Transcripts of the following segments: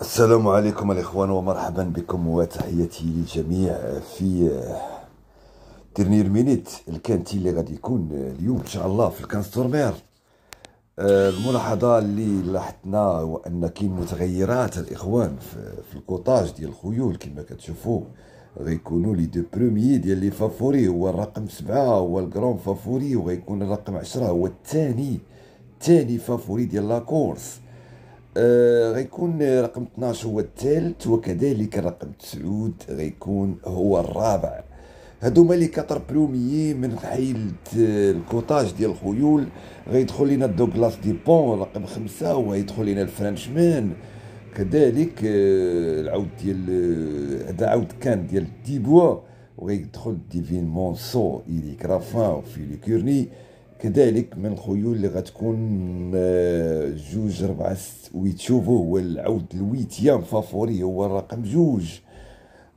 السلام عليكم الاخوان ومرحبا بكم وتحياتي للجميع في ترنير مينيت الكانتي اللي غادي يكون اليوم ان شاء الله في الكانستورمير آه، الملاحظه اللي لاحظنا هو ان كاين متغيرات الاخوان في الكوطاج ديال الخيول كما كتشوفوا غيكونوا لي دو بروميي ديال لي فافوري هو الرقم سبعة هو الكرون فافوري وغيكون الرقم عشرة هو الثاني الثاني فافوري ديال لا كورس آه، غيكون رقم 12 هو الثالث وكذلك رقم 9 غيكون هو الرابع هادو لي كاتر بروميي من حيل الكوتاج ديال الخيول غيدخل لينا دوغلاس دي بون رقم خمسة وغيدخل لينا الفرنشمان كذلك آه، العود ديال آه، هذا عود كان ديال ديبوا وغيدخل ديفين مونسو إيريك رافان وفيلي كورني كذلك من الخيول اللي غتكون جوج ربعة ست ويتشوفوا هو العود الويتيام فافوري هو الرقم جوج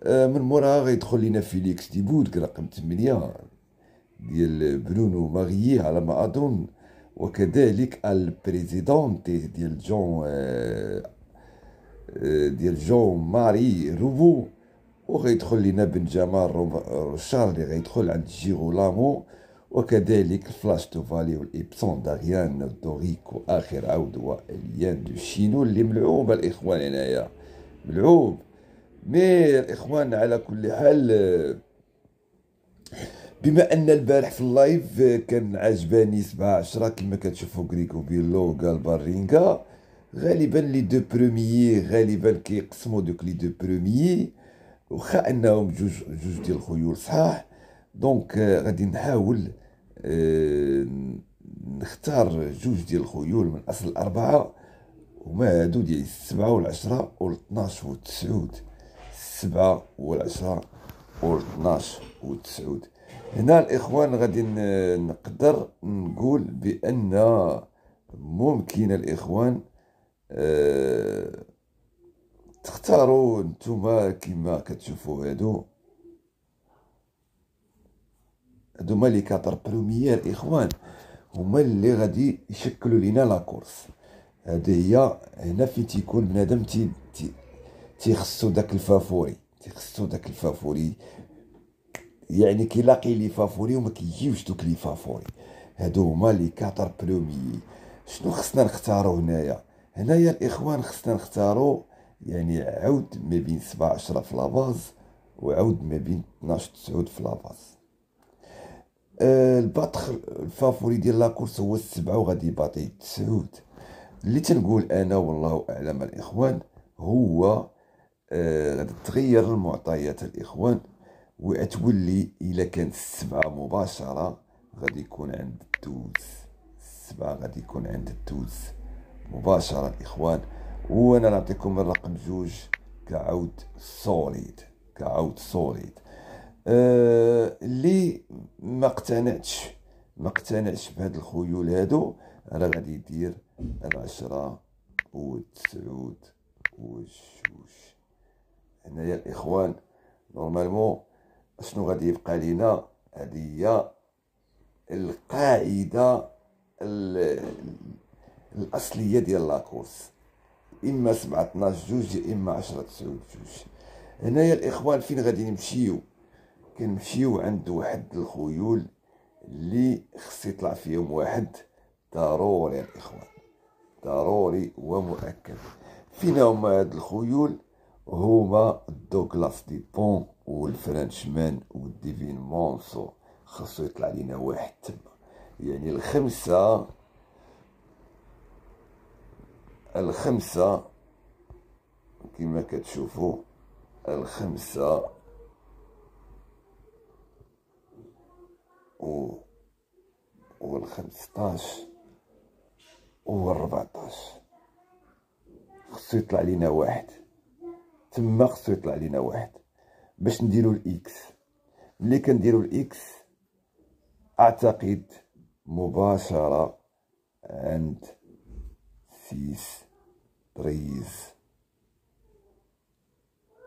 آه، من موراها غيدخل لينا فيليكس ديبودك رقم تمنية ديال برونو ماغيي على ما اظن وكذلك البريزيدونتي ديال جون آه، آه، ديال جون ماري روبو وغيدخل لينا بنجامان جمال روشار اللي غيدخل عند جيرولامو وكذلك الفلاش دو فالي والإبسون داريان الدوريك وآخر و اليان دو شينو اللي ملعوب الإخوان هنايا ملعوب مي الإخوان على كل حال بما ان البارح في اللايف كان عجباني سبعة عشرة كما كتشوفوا غريكو بيلو قال بارينغا غالبا لي دو برومي غالبا كيقسموا دوك لي دو برومي وخا انهم جوج جوج ديال الخيول صحاح دونك euh, غادي نحاول euh, نختار جوج ديال الخيول من اصل الاربعه هما هادو ديال السبعه والعشره والاثناش والتسعود السبعه والعشره والاثناش والتسعود هنا الاخوان غادي نقدر نقول بان ممكن الاخوان آه, تختاروا نتوما كما كتشوفوا هادو هذوما لي كاتر بروميير اخوان هما اللي غادي يشكلوا لينا لاكورس هذه هي هنا فين تيكون بنادم تي تيخصو داك الفافوري تيخصو داك الفافوري يعني كيلاقي لي فافوري وما كيجيوش دوك لي فافوري هادو هما لي كاتر بروميي شنو خصنا نختارو هنايا هنايا الاخوان خصنا نختارو يعني عود ما بين 17 في لاباز وعود ما بين 12 9 في لاباز آه، البطخ الفافوري ديال لاكورس هو السبعة وغادي يباطي التسعود اللي تنقول انا والله اعلم الاخوان هو آه، غادي تغير المعطيات الاخوان وتولي الا كانت السبعة مباشرة غادي يكون عند الدوز السبعة غادي يكون عند الدوز مباشرة الاخوان وانا نعطيكم الرقم جوج كعود سوليد كعود سوليد آه، اللي ما اقتنعتش ما اقتنعتش بهاد الخيول هادو راه غادي يدير العشرة و الجوج هنايا الاخوان نورمالمون شنو غادي يبقى لينا هادي هي القاعده الاصليه ديال لاكورس اما سبعة 12 جوج اما عشرة تسعود جوج هنايا الاخوان فين غادي نمشيو كنمشيو عند واحد الخيول اللي خص يطلع في يوم واحد ضروري يا الاخوان ضروري ومؤكد فينا هما هاد الخيول هما دوغلاس دي بون والفرنشمان والديفين مونسو خصو يطلع لينا واحد تما يعني الخمسة الخمسة كما كتشوفوا الخمسة والخمسطاش والربعطاش خصو يطلع لينا واحد تما خصو يطلع لينا واحد باش نديرو الاكس ملي كنديرو الاكس اعتقد مباشرة عند سيس تريز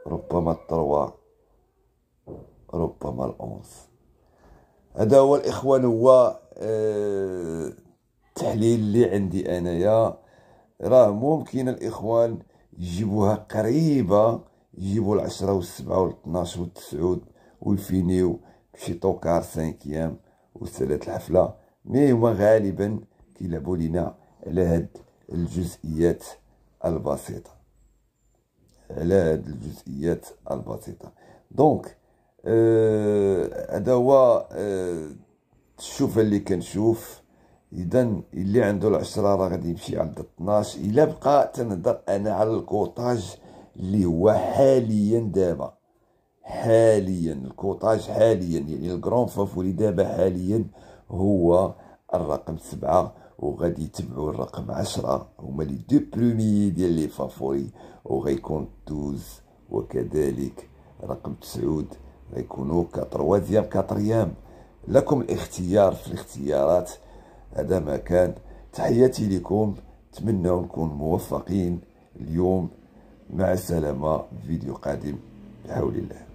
ربما التروى ربما الأونس هذا هو الاخوان هو آه، التحليل اللي عندي انايا راه ممكن الاخوان يجيبوها قريبه يجيبوا العشرة 12 و 9 ويفينيو بشي طوكار سانكيام وسالات الحفله مي هما غالبا كيلعبوا لينا على هاد الجزئيات البسيطه على هاد الجزئيات البسيطه دونك آه، هذا هو أه الشوفه اللي كنشوف اذا اللي عنده العشرة راه غادي يمشي عند 12 الا بقى تنهضر انا على الكوطاج اللي هو حاليا دابا حاليا الكوطاج حاليا يعني الكرون فافوري دابا حاليا هو الرقم سبعة وغادي يتبعوا الرقم عشرة هما لي دو برومي ديال لي فافوري وغيكون دوز وكذلك رقم تسعود غيكونوا كطروا ديام كطريام لكم الاختيار في الاختيارات هذا ما كان تحياتي لكم نتمنى نكون موفقين اليوم مع السلامه فيديو قادم بحول الله